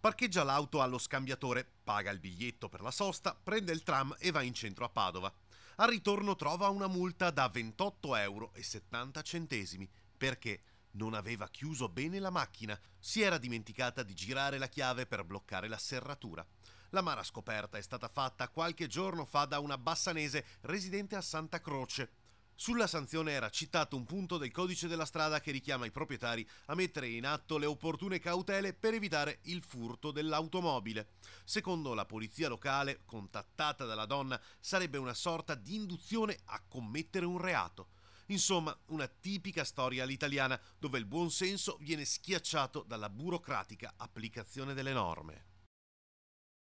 Parcheggia l'auto allo scambiatore, paga il biglietto per la sosta, prende il tram e va in centro a Padova. Al ritorno trova una multa da 28,70 euro perché non aveva chiuso bene la macchina, si era dimenticata di girare la chiave per bloccare la serratura. La mara scoperta è stata fatta qualche giorno fa da una bassanese residente a Santa Croce, sulla sanzione era citato un punto del codice della strada che richiama i proprietari a mettere in atto le opportune cautele per evitare il furto dell'automobile. Secondo la polizia locale, contattata dalla donna, sarebbe una sorta di induzione a commettere un reato. Insomma, una tipica storia all'italiana, dove il buonsenso viene schiacciato dalla burocratica applicazione delle norme.